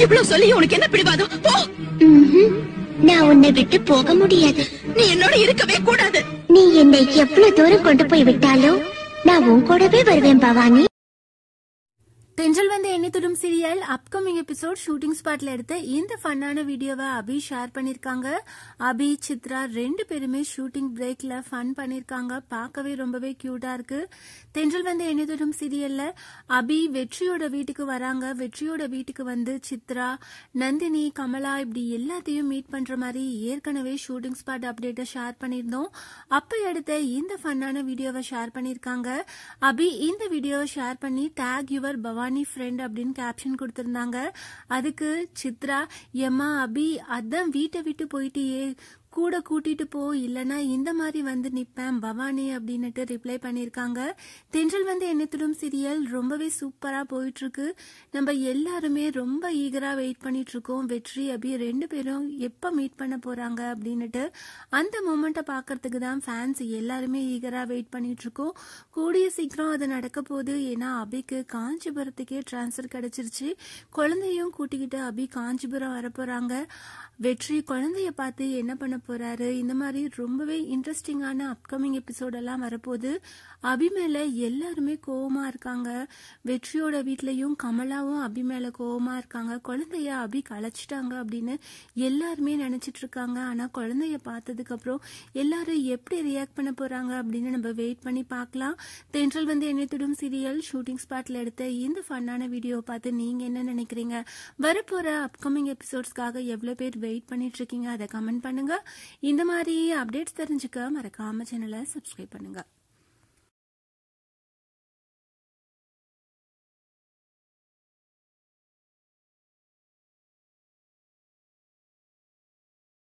இவ்வளவு சொல்லி உனக்கு என்ன பிடிவாதம் போ நான் உன்னை விட்டு போக முடியாது நீ என்னோட இருக்கவே கூடாது நீ என்னை எவ்வளவு தூரம் கொண்டு போய் விட்டாலும் நான் உன் கூடவே வருவேன் பவானி தென்றல் வந்து எண்ணி துடும் சீரியல் அப்கமிங் எபிசோட் ஷூட்டிங் ஸ்பாட்ல எடுத்த இந்த ஃபன்னான வீடியோவை அபி ஷேர் பண்ணிருக்காங்க அபி சித்ரா ரெண்டு பேருமே ஷூட்டிங் பிரேக்ல ஃபன் பண்ணிருக்காங்க பார்க்கவே ரொம்பவே கியூட்டா இருக்கு தென்றல் வந்து எண்ணித்துடும் துடும் சீரியல்ல அபி வெற்றியோட வீட்டுக்கு வராங்க வெற்றியோட வீட்டுக்கு வந்து சித்ரா நந்தினி கமலா இப்படி எல்லாத்தையும் மீட் பண்ற மாதிரி ஏற்கனவே ஷூட்டிங் ஸ்பாட் அப்டேட்டை ஷேர் பண்ணியிருந்தோம் அப்ப எடுத்த இந்த ஃபன்னான வீடியோவை ஷேர் பண்ணிருக்காங்க அபி இந்த வீடியோவை ஷேர் பண்ணி tag your Bhavani funny friend அப்படின்னு கேப்ஷன் கொடுத்துருந்தாங்க அதுக்கு சித்ரா எம்மா அபி அதான் வீட்டை விட்டு ஏ கூட கூட்டிட்டு போ இல்லனா இந்த மாதிரி வந்து நிப்பேன் பவானி அப்படின்னுட்டு ரிப்ளை பண்ணியிருக்காங்க தென்றல் வந்து என்னத்திடும் சீரியல் ரொம்பவே சூப்பரா போயிட்டு இருக்கு நம்ம எல்லாருமே ரொம்ப ஈகரா வெயிட் பண்ணிட்டு இருக்கோம் வெற்றி அபி ரெண்டு பேரும் எப்ப மீட் பண்ண போறாங்க அப்படின்னுட்டு அந்த மூமெண்ட்டை பாக்கிறதுக்கு தான் ஃபேன்ஸ் எல்லாருமே ஈகரா வெயிட் பண்ணிட்டு இருக்கோம் கூடிய சீக்கிரம் அது நடக்க போகுது ஏன்னா அபிக்கு காஞ்சிபுரத்துக்கே டிரான்ஸ்பர் கிடைச்சிருச்சு குழந்தையும் கூட்டிக்கிட்டு அபி காஞ்சிபுரம் வர வெற்றி குழந்தைய பார்த்து என்ன பண்ண போறாரு இந்த மாதிரி ரொம்பவே இன்ட்ரெஸ்டிங்கான அப்கமிங் எல்லாம் வரப்போகுது அபி மேலே எல்லாருமே கோவமாக இருக்காங்க வெற்றியோட வீட்லயும் கமலாவும் அபி மேலே கோவமாக இருக்காங்க குழந்தைய அபி களைச்சிட்டாங்க அப்படின்னு எல்லாருமே நினைச்சிட்டு இருக்காங்க ஆனால் குழந்தைய பார்த்ததுக்கப்புறம் எல்லாரும் எப்படி ரியாக்ட் பண்ண போகிறாங்க அப்படின்னு நம்ம வெயிட் பண்ணி பார்க்கலாம் தென்றல் வந்து எண்ணெய்த்துடும் சீரியல் ஷூட்டிங் ஸ்பாட்டில் எடுத்த இந்த ஃபன்னான வீடியோ பார்த்து நீங்கள் என்ன நினைக்கிறீங்க வரப்போகிற அப்கமிங் எபிசோட்ஸ்க்காக எவ்வளோ பேர் வெயிட் பண்ணிட்டு இருக்கீங்க அதை கமெண்ட் பண்ணுங்கள் இந்த மாதிரி அப்டேட்ஸ் தெரிஞ்சுக்க மறக்காம சேனலை சப்ஸ்கிரைப் பண்ணுங்கள்